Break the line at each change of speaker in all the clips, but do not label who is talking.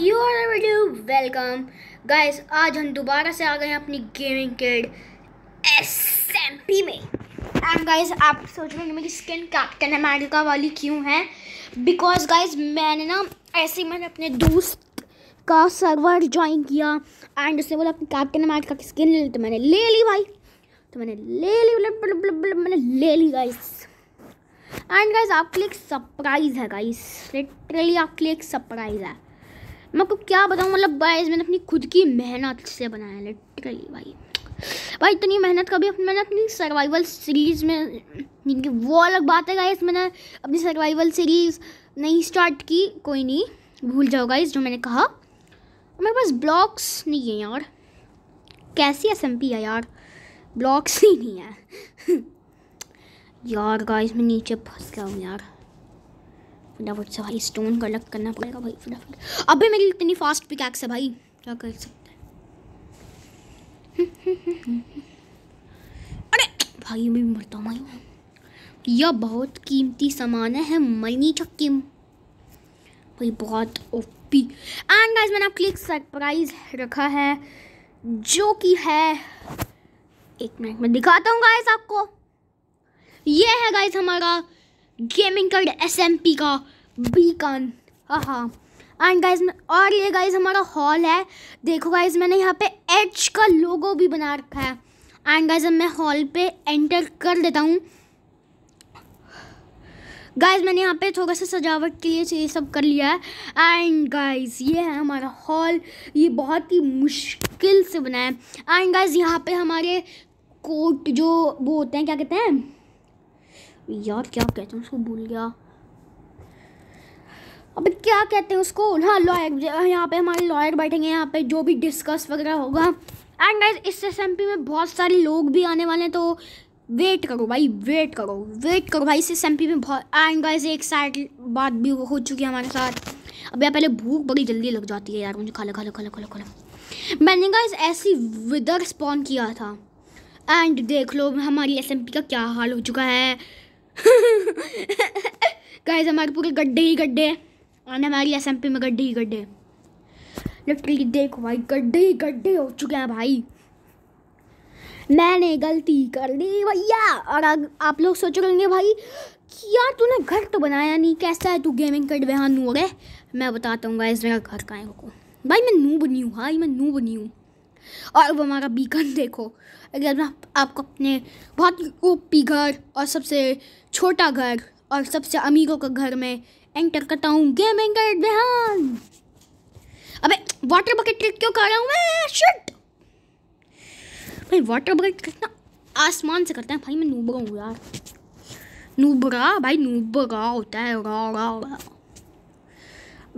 you are video welcome guys आज हम दोबारा से आ गए हैं अपनी गेमिंग किड एस एम पी में एंड गाइस आप सोच रहे हैं कि स्किन कैप्टन अमेरिका वाली क्यों है बिकॉज गाइस मैंने ना ऐसे मैंने अपने दोस्त का सर्वर ज्वाइन किया एंड उसने बोला अपनी कैप्टन अमेरिका की स्किन ले ली तो मैंने ले ली भाई तो मैंने ले ली मतलब, मतलब, मतलब, मैंने ले ली गाइस एंड गाइज आपके लिए एक सरप्राइज़ है गाइस लिटरली आपके लिए एक सरप्राइज़ है मैं आपको क्या बताऊँ मतलब गाइस मैंने अपनी खुद की मेहनत से बनाया लिटरली भाई भाई इतनी मेहनत कभी मैंने अपनी सर्वाइवल सीरीज़ में वो अलग बात है गाइस मैंने अपनी सर्वाइवल सीरीज़ नहीं स्टार्ट की कोई नहीं भूल जाओ गाइस जो मैंने कहा मेरे पास ब्लॉक्स नहीं है यार कैसी एस है यार ब्लॉक्स ही नहीं है यार गाइस मैं नीचे फंस गया हूँ यार फटाफट से भाई स्टोन का कलेक्ट करना पड़ेगा भाई फटाफट अबे मेरी इतनी फास्ट पिकैक्स है भाई क्या कर सकते हैं अरे भाई मैं भी मरता हूँ भाई यह बहुत कीमती सामान है मनी चक्की भाई बहुत ओपी एंड गाइस मैंने आपके लिए सरप्राइज रखा है जो कि है एक मिनट में दिखाता हूँ गाइस आपको ये है गाइस हमारा गेमिंग कार्ड एसएमपी का बीकान हाँ एंड गाइज और ये गाइज हमारा हॉल है देखो गाइज मैंने यहाँ पे एच का लोगो भी बना रखा है एंड गाइज अब मैं हॉल पे एंटर कर देता हूँ गाइज मैंने यहाँ पे थोड़ा सा सजावट के लिए ये सब कर लिया है एंड गाइज ये है हमारा हॉल ये बहुत ही मुश्किल से बना है एंड गाइज यहाँ पे हमारे कोट जो वो होते हैं क्या कहते हैं यार क्या कहते हैं उसको भूल गया अब क्या कहते हैं उसको हाँ लॉयर यहाँ पे हमारे लॉयर बैठेंगे यहाँ पे जो भी डिस्कस वगैरह होगा एंड गाइज इस एस में बहुत सारे लोग भी आने वाले हैं तो वेट करो भाई वेट करो वेट करो भाई इस एस में बहुत एंड गाइज एक साइड बात भी हो चुकी है हमारे साथ अब यहाँ पहले भूख बड़ी जल्दी लग जाती है यार मुझे खा लो खा लो खा लो खा लो खा लो मैंने गाइज ऐसी विदर स्पॉन किया था एंड देख लो हमारी एस का क्या हाल हो चुका है गाइज हमारे पूरे गड्ढे ही गड्ढे हैं आने वाली एस में गड्ढे ही गड्ढे लिटरली देखो भाई गड्ढे ही गड्ढे हो चुके हैं भाई मैंने गलती कर दी भैया और आप लोग सोच रहे भाई कि यार तूने घर तो बनाया नहीं कैसा है तू गेमिंग कट बेहान हो गए मैं बताता हूँ इस मेरा घर का को भाई मैं नू बनी हूँ भाई मैं नू बनी हूँ और वो हमारा बीकन देखो अगर मैं आपको अपने बहुत ओपी घर और सबसे छोटा घर और सबसे अमीरों का घर में एंटर करता हूँ गेमिंग गाइड बिहान अबे वाटर बकेट ट्रिक क्यों कर रहा हूँ मैं शिट भाई वाटर बकेट ट्रिक ना आसमान से करते हैं भाई मैं नूबरा हूँ यार नूबरा भाई नूबरा होता है रा रा रा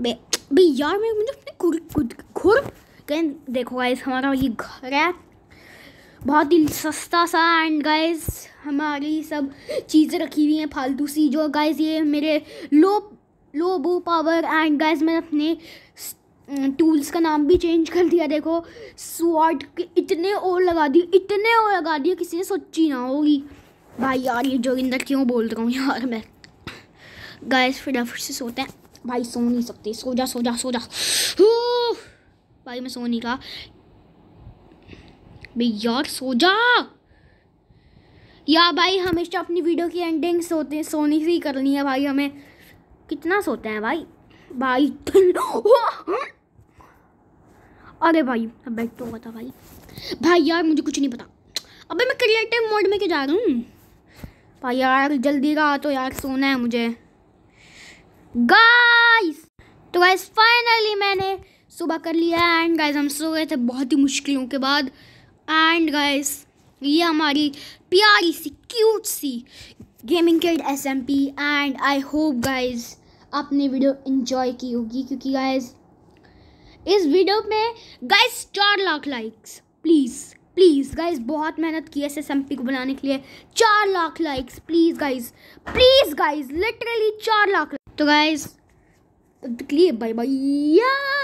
बे बे यार मैं मुझे मतलब अपने खुर खुद खुर कहीं देखो गाइस हमारा ये घर है बहुत ही सस्ता सा एंड गाइस हमारी सब चीज़ें रखी हुई हैं फालतू सी जो गाइस ये मेरे लो लो बू पावर एंड गैस मैंने अपने टूल्स अं, का नाम भी चेंज कर दिया देखो स्वाट इतने और लगा दिए इतने और लगा दिए किसी ने सोची ना होगी भाई यार ये जोगिंदर क्यों बोल रहा हूँ यार मैं गैस फिर से सोते हैं भाई सो नहीं सकते सो जा सो जा सो जा भाई मैं सो नहीं रहा भाई यार सो जा या भाई हमेशा अपनी वीडियो की एंडिंग सोते सोनी से ही करनी है भाई हमें कितना सोते हैं भाई भाई अरे भाई अब बैठ तो था भाई भाई यार मुझे कुछ नहीं पता अबे मैं क्रिएटिव मोड में क्यों जा रहा हूँ भाई यार जल्दी रहा तो यार सोना है मुझे गाइस तो गाइस फाइनली मैंने सुबह कर लिया एंड गाइस हम सो गए थे बहुत ही मुश्किलों के बाद एंड गाइस ये हमारी प्यारी सी क्यूट सी gaming kid S M P and I hope guys आपने वीडियो इन्जॉय की होगी क्योंकि गाइज इस वीडियो में गाइज चार lakh likes please please guys बहुत मेहनत की है एस को बनाने के लिए चार lakh likes please guys please guys literally चार लाख तो गाइज तो तक बाय बाय